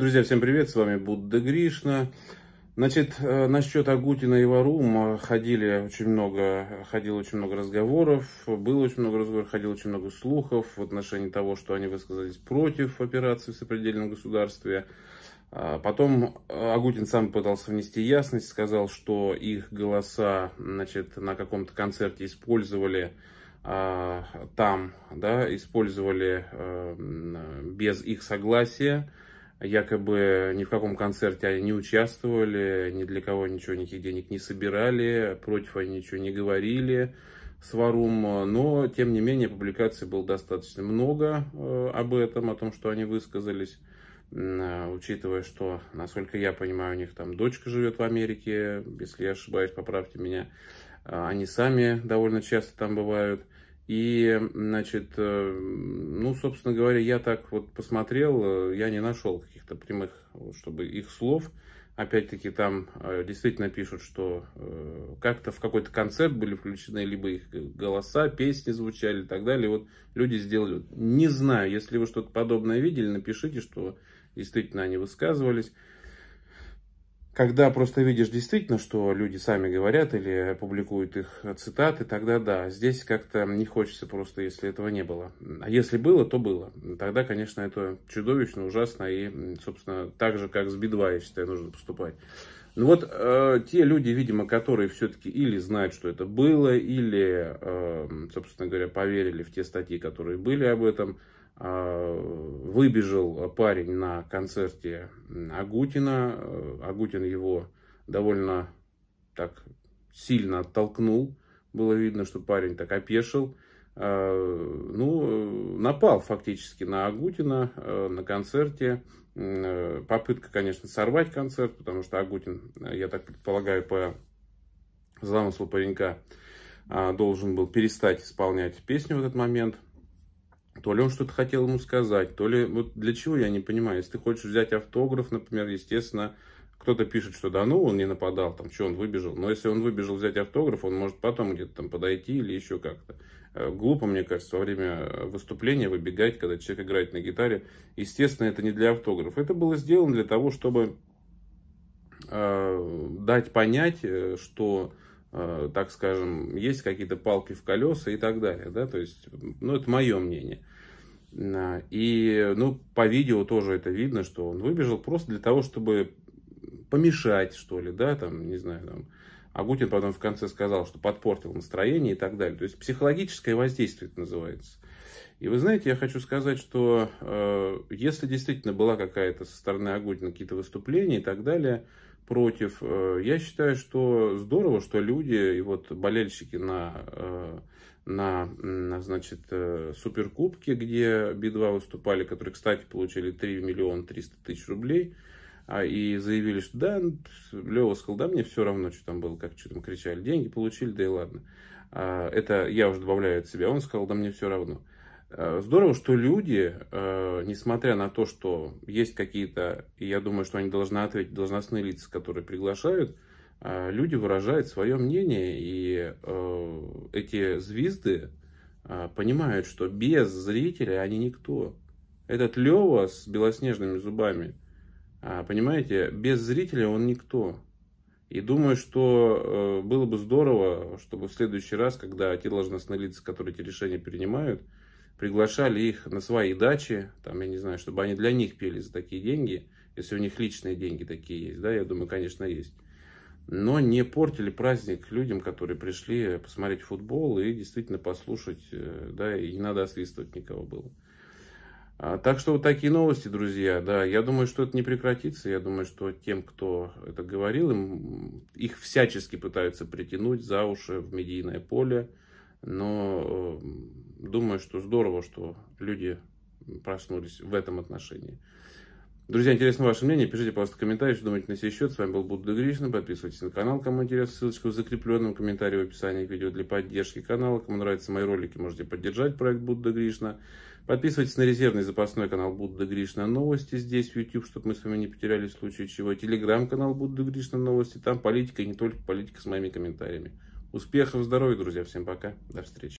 Друзья, всем привет, с вами Будда Гришна. Значит, э, насчет Агутина и Варум э, ходили очень много, ходило очень много разговоров, было очень много разговоров, ходило очень много слухов в отношении того, что они высказались против операции в сопредельном государстве. А потом э, Агутин сам пытался внести ясность, сказал, что их голоса значит, на каком-то концерте использовали а, там, да, использовали без их согласия якобы ни в каком концерте они не участвовали, ни для кого ничего, никаких денег не собирали, против они ничего не говорили с Варум, но, тем не менее, публикаций было достаточно много э, об этом, о том, что они высказались, э, учитывая, что, насколько я понимаю, у них там дочка живет в Америке, если я ошибаюсь, поправьте меня, э, они сами довольно часто там бывают, и, значит, э, ну, собственно говоря, я так вот посмотрел, э, я не нашел каких-то прямых, чтобы их слов. Опять-таки там э, действительно пишут, что как-то в какой-то концерт были включены либо их голоса, песни звучали и так далее. Вот люди сделали. Не знаю, если вы что-то подобное видели, напишите, что действительно они высказывались. Когда просто видишь действительно, что люди сами говорят или публикуют их цитаты, тогда да, здесь как-то не хочется просто, если этого не было. А если было, то было. Тогда, конечно, это чудовищно, ужасно и, собственно, так же, как с Би-2, я считаю, нужно поступать. Ну вот э, те люди, видимо, которые все-таки или знают, что это было, или, э, собственно говоря, поверили в те статьи, которые были об этом, Э, выбежал парень на концерте Агутина. Э, Агутин его довольно так сильно оттолкнул. Было видно, что парень так опешил. Э, ну, напал фактически на Агутина на концерте. Попытка, конечно, сорвать концерт, потому что Агутин, я так предполагаю, по замыслу паренька должен был перестать исполнять песню в этот момент – то ли он что-то хотел ему сказать, то ли... Вот для чего, я не понимаю. Если ты хочешь взять автограф, например, естественно, кто-то пишет, что да ну, он не нападал, там, что он выбежал. Но если он выбежал взять автограф, он может потом где-то там подойти или еще как-то. Э, глупо, мне кажется, во время выступления выбегать, когда человек играет на гитаре. Естественно, это не для автографа. Это было сделано для того, чтобы э, дать понять, э, что Э, так скажем, есть какие-то палки в колеса и так далее, да, то есть, ну, это мое мнение. Э, и, ну, по видео тоже это видно, что он выбежал просто для того, чтобы помешать, что ли, да, там, не знаю, там, Агутин потом в конце сказал, что подпортил настроение и так далее. То есть психологическое воздействие это называется. И вы знаете, я хочу сказать, что э, если действительно была какая-то со стороны Агутина какие-то выступления и так далее, против. Э, я считаю, что здорово, что люди и вот болельщики на э, на, значит, э, Суперкубке, где Би-2 выступали, которые, кстати, получили 3 миллиона 300 тысяч рублей, а, и заявили, что да, Лева сказал, да, мне все равно, что там было, как что там кричали, деньги получили, да и ладно. А, это я уже добавляю от себя, он сказал, да, мне все равно. Э, здорово, что люди, э, несмотря на то, что есть какие-то, я думаю, что они должны ответить, должностные лица, которые приглашают, э, люди выражают свое мнение, и эти звезды понимают, что без зрителя они никто. Этот Лева с белоснежными зубами, понимаете, без зрителя он никто. И думаю, что было бы здорово, чтобы в следующий раз, когда те должностные лица, которые эти решения принимают, приглашали их на свои дачи, там, я не знаю, чтобы они для них пели за такие деньги, если у них личные деньги такие есть, да, я думаю, конечно, есть. Но не портили праздник людям, которые пришли посмотреть футбол и действительно послушать, э, да, и не надо освистывать никого было. А, так что вот такие новости, друзья, да, я думаю, что это не прекратится, я думаю, что тем, кто это говорил, им, их всячески пытаются притянуть за уши в медийное поле, но э, думаю, что здорово, что люди проснулись в этом отношении. Друзья, интересно ваше мнение. Пишите, пожалуйста, комментарии, что думаете на сей счет. С вами был Будда Гришна, Подписывайтесь на канал, кому интересно. Ссылочка в закрепленном комментарии в описании к видео для поддержки канала. Кому нравятся мои ролики, можете поддержать проект Будда Гришна. Подписывайтесь на резервный запасной канал Будда Гришна Новости здесь, в YouTube, чтобы мы с вами не потеряли в случае чего. Телеграм-канал Будда Гришна Новости. Там политика и не только политика с моими комментариями. Успехов, здоровья, друзья. Всем пока. До встречи.